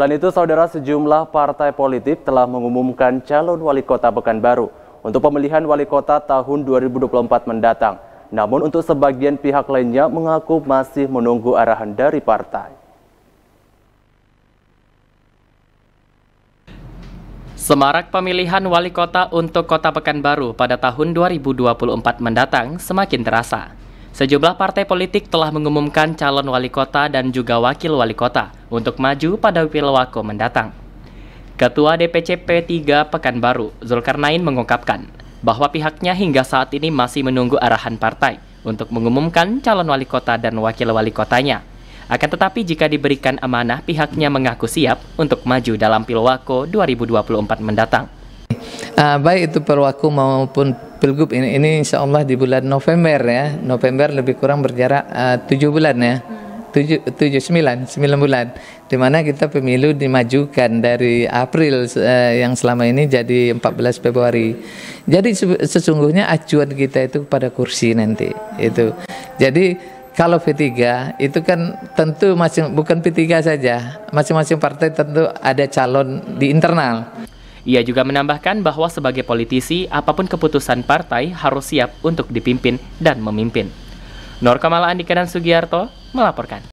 Selain itu, saudara sejumlah partai politik telah mengumumkan calon wali kota Pekanbaru untuk pemilihan wali kota tahun 2024 mendatang. Namun untuk sebagian pihak lainnya mengaku masih menunggu arahan dari partai. Semarak pemilihan wali kota untuk kota Pekanbaru pada tahun 2024 mendatang semakin terasa. Sejumlah partai politik telah mengumumkan calon wali kota dan juga wakil wali kota untuk maju pada Pilwako mendatang. Ketua DPC P3 Pekanbaru, Zulkarnain mengungkapkan bahwa pihaknya hingga saat ini masih menunggu arahan partai untuk mengumumkan calon wali kota dan wakil wali kotanya. Akan tetapi jika diberikan amanah, pihaknya mengaku siap untuk maju dalam Pilwako 2024 mendatang. Uh, baik itu Pilwako maupun pilgub ini, ini insya Allah di bulan November ya. November lebih kurang berjarak eh, tujuh bulan ya. Hmm. tujuh 7, sembilan 9 bulan dimana kita pemilu dimajukan dari April uh, yang selama ini jadi 14 Februari jadi sesungguhnya acuan kita itu pada kursi nanti itu jadi kalau P3 itu kan tentu masing bukan P3 saja masing-masing partai tentu ada calon di internal ia juga menambahkan bahwa sebagai politisi, apapun keputusan partai harus siap untuk dipimpin dan memimpin. Nur Kamala Andika dan Sugiyarto melaporkan.